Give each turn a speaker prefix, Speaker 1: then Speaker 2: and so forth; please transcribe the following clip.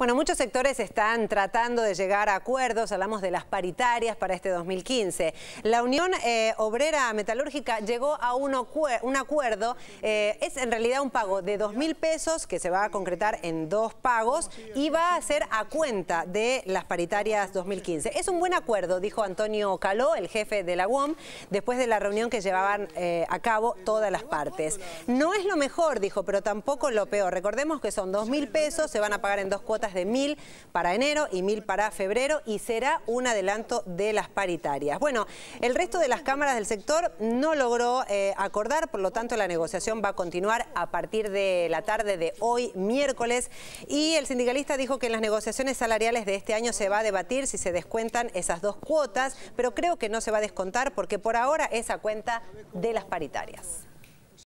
Speaker 1: Bueno, muchos sectores están tratando de llegar a acuerdos, hablamos de las paritarias para este 2015. La Unión eh, Obrera Metalúrgica llegó a un, acuerdo, eh, es en realidad un pago de 2 mil pesos que se va a concretar en dos pagos y va a ser a cuenta de las paritarias 2015. Es un buen acuerdo, dijo Antonio Caló, el jefe de la UOM, después de la reunión que llevaban eh, a cabo todas las partes. No es lo mejor, dijo, pero tampoco lo peor. Recordemos que son 2 mil pesos, se van a pagar en dos cuotas de mil para enero y mil para febrero y será un adelanto de las paritarias. Bueno, el resto de las cámaras del sector no logró eh, acordar, por lo tanto la negociación va a continuar a partir de la tarde de hoy, miércoles, y el sindicalista dijo que en las negociaciones salariales de este año se va a debatir si se descuentan esas dos cuotas, pero creo que no se va a descontar porque por ahora es a cuenta de las paritarias.